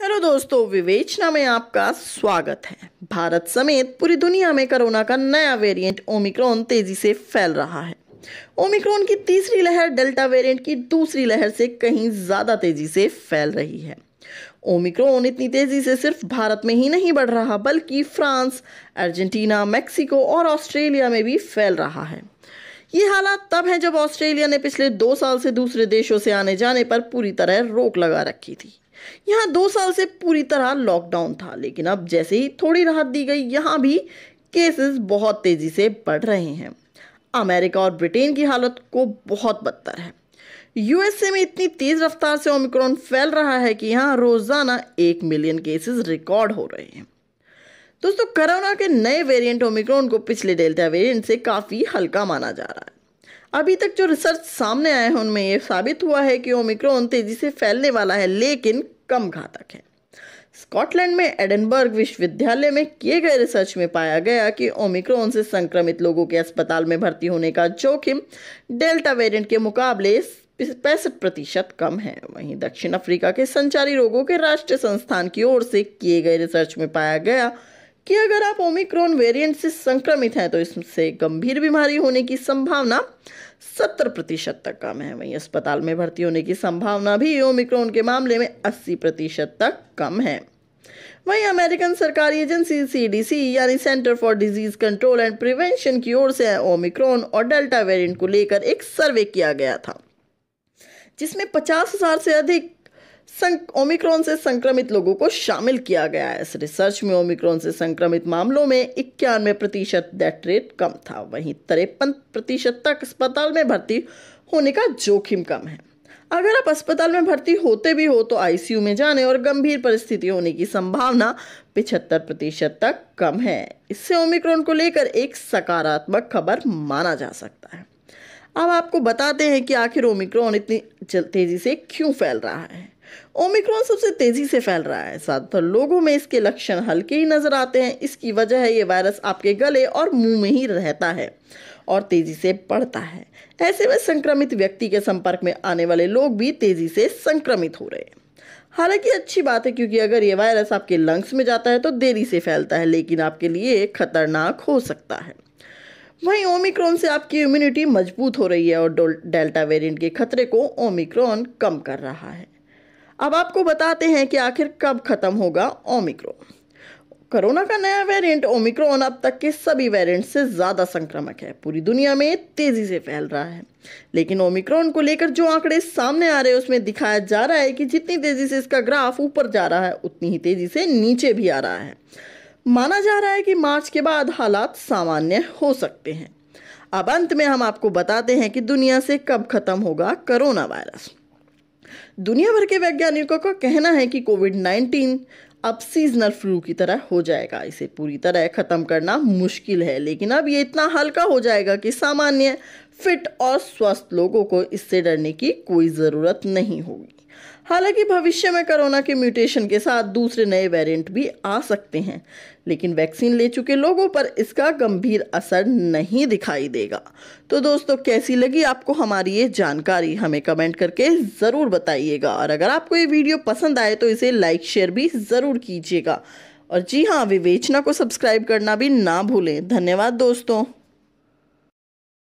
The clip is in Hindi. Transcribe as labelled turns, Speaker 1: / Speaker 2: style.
Speaker 1: हेलो दोस्तों विवेचना में आपका स्वागत है भारत समेत पूरी दुनिया में कोरोना का नया वेरिएंट ओमिक्रॉन तेजी से फैल रहा है ओमिक्रॉन की तीसरी लहर डेल्टा वेरिएंट की दूसरी लहर से कहीं ज़्यादा तेजी से फैल रही है ओमिक्रॉन इतनी तेज़ी से सिर्फ भारत में ही नहीं बढ़ रहा बल्कि फ्रांस अर्जेंटीना मैक्सिको और ऑस्ट्रेलिया में भी फैल रहा है ये हालात तब हैं जब ऑस्ट्रेलिया ने पिछले दो साल से दूसरे देशों से आने जाने पर पूरी तरह रोक लगा रखी थी यहाँ दो साल से पूरी तरह लॉकडाउन था लेकिन अब जैसे ही थोड़ी राहत दी गई यहाँ भी केसेस बहुत तेज़ी से बढ़ रहे हैं अमेरिका और ब्रिटेन की हालत को बहुत बदतर है यूएसए में इतनी तेज़ रफ्तार से ओमिक्रॉन फैल रहा है कि यहाँ रोज़ाना एक मिलियन केसेस रिकॉर्ड हो रहे हैं दोस्तों कोरोना के नए वेरिएंट ओमिक्रॉन को पिछले डेल्टा वेरिएंट से काफ़ी हल्का माना जा रहा है अभी तक जो रिसर्च सामने आए हैं उनमें यह साबित हुआ है कि ओमिक्रॉन तेजी से फैलने वाला है लेकिन कम घातक है स्कॉटलैंड में एडनबर्ग विश्वविद्यालय में किए गए रिसर्च में पाया गया कि ओमिक्रॉन से संक्रमित लोगों के अस्पताल में भर्ती होने का जोखिम डेल्टा वेरिएंट के मुकाबले पैंसठ प्रतिशत कम है वहीं दक्षिण अफ्रीका के संचारी रोगों के राष्ट्रीय संस्थान की ओर से किए गए रिसर्च में पाया गया कि अगर आप ओमिक्रॉन वेरिएंट से संक्रमित हैं तो इससे गंभीर बीमारी होने की संभावना सत्तर प्रतिशत तक कम है वहीं अस्पताल में भर्ती होने की संभावना भी ओमिक्रॉन के मामले में अस्सी प्रतिशत तक कम है वहीं अमेरिकन सरकारी एजेंसी सीडीसी यानी center for disease control and prevention की ओर से ओमिक्रॉन और डेल्टा वेरिएंट को लेकर एक सर्वे किया गया था जिसमें पचास हजार से अधिक ओमिक्रॉन से संक्रमित लोगों को शामिल किया गया है इस रिसर्च में ओमिक्रॉन से संक्रमित मामलों में इक्यानवे प्रतिशत डेथ रेट कम था वहीं तिरपन प्रतिशत तक अस्पताल में भर्ती होने का जोखिम कम है अगर आप अस्पताल में भर्ती होते भी हो तो आईसीयू में जाने और गंभीर परिस्थिति होने की संभावना पिछहत्तर प्रतिशत तक कम है इससे ओमिक्रॉन को लेकर एक सकारात्मक खबर माना जा सकता है अब आपको बताते हैं कि आखिर ओमिक्रॉन इतनी तेज़ी से क्यों फैल रहा है ओमिक्रॉन सबसे तेज़ी से फैल रहा है ज़्यादातर लोगों में इसके लक्षण हल्के ही नज़र आते हैं इसकी वजह है ये वायरस आपके गले और मुंह में ही रहता है और तेज़ी से बढ़ता है ऐसे में संक्रमित व्यक्ति के संपर्क में आने वाले लोग भी तेज़ी से संक्रमित हो रहे हैं हालांकि अच्छी बात है क्योंकि अगर ये वायरस आपके लंग्स में जाता है तो देरी से फैलता है लेकिन आपके लिए खतरनाक हो सकता है वहीं ओमिक्रॉन से आपकी इम्यूनिटी मजबूत हो रही है और डेल्टा वेरिएंट के खतरे को ओमिक्रॉन कम कर रहा है अब आपको बताते हैं कि आखिर कब ख़त्म होगा ओमिक्रोन कोरोना का नया वेरिएंट ओमिक्रोन अब तक के सभी वेरिएंट से ज़्यादा संक्रामक है पूरी दुनिया में तेज़ी से फैल रहा है लेकिन ओमिक्रोन को लेकर जो आंकड़े सामने आ रहे हैं उसमें दिखाया जा रहा है कि जितनी तेज़ी से इसका ग्राफ ऊपर जा रहा है उतनी ही तेज़ी से नीचे भी आ रहा है माना जा रहा है कि मार्च के बाद हालात सामान्य हो सकते हैं अब अंत में हम आपको बताते हैं कि दुनिया से कब ख़त्म होगा करोना वायरस दुनिया भर के वैज्ञानिकों का कहना है कि कोविड 19 अब सीजनल फ्लू की तरह हो जाएगा इसे पूरी तरह ख़त्म करना मुश्किल है लेकिन अब ये इतना हल्का हो जाएगा कि सामान्य फिट और स्वस्थ लोगों को इससे डरने की कोई ज़रूरत नहीं होगी हालांकि भविष्य में कोरोना के म्यूटेशन के साथ दूसरे नए वेरिएंट भी आ सकते हैं लेकिन वैक्सीन ले चुके लोगों पर इसका गंभीर असर नहीं दिखाई देगा तो दोस्तों कैसी लगी आपको हमारी ये जानकारी हमें कमेंट करके ज़रूर बताइएगा और अगर आपको ये वीडियो पसंद आए तो इसे लाइक शेयर भी ज़रूर कीजिएगा और जी हाँ विवेचना को सब्सक्राइब करना भी ना भूलें धन्यवाद दोस्तों